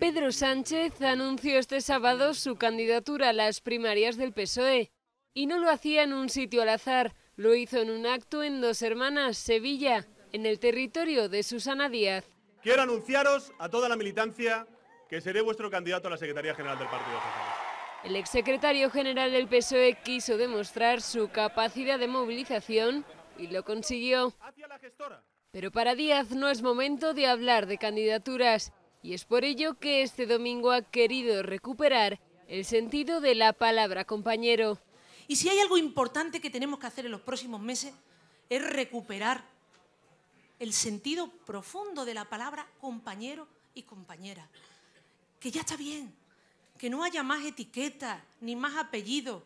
Pedro Sánchez anunció este sábado su candidatura a las primarias del PSOE. Y no lo hacía en un sitio al azar, lo hizo en un acto en Dos Hermanas, Sevilla, en el territorio de Susana Díaz. Quiero anunciaros a toda la militancia que seré vuestro candidato a la Secretaría General del Partido Socialista. El exsecretario general del PSOE quiso demostrar su capacidad de movilización y lo consiguió. Pero para Díaz no es momento de hablar de candidaturas. Y es por ello que este domingo ha querido recuperar el sentido de la palabra compañero. Y si hay algo importante que tenemos que hacer en los próximos meses es recuperar el sentido profundo de la palabra compañero y compañera. Que ya está bien, que no haya más etiqueta ni más apellido,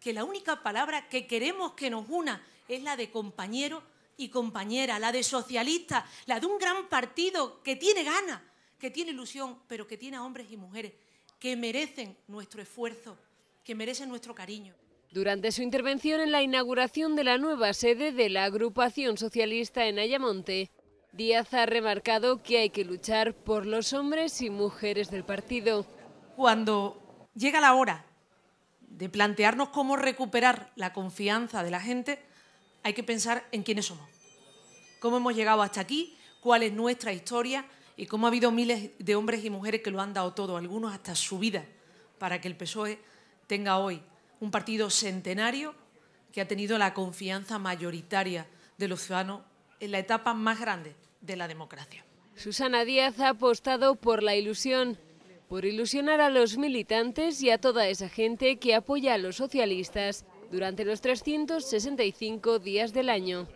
que la única palabra que queremos que nos una es la de compañero y compañera, la de socialista, la de un gran partido que tiene ganas que tiene ilusión, pero que tiene a hombres y mujeres que merecen nuestro esfuerzo, que merecen nuestro cariño. Durante su intervención en la inauguración de la nueva sede de la agrupación socialista en Ayamonte, Díaz ha remarcado que hay que luchar por los hombres y mujeres del partido. Cuando llega la hora de plantearnos cómo recuperar la confianza de la gente, hay que pensar en quiénes somos, cómo hemos llegado hasta aquí, cuál es nuestra historia, y cómo ha habido miles de hombres y mujeres que lo han dado todo, algunos hasta su vida, para que el PSOE tenga hoy un partido centenario que ha tenido la confianza mayoritaria de los ciudadanos en la etapa más grande de la democracia. Susana Díaz ha apostado por la ilusión, por ilusionar a los militantes y a toda esa gente que apoya a los socialistas durante los 365 días del año.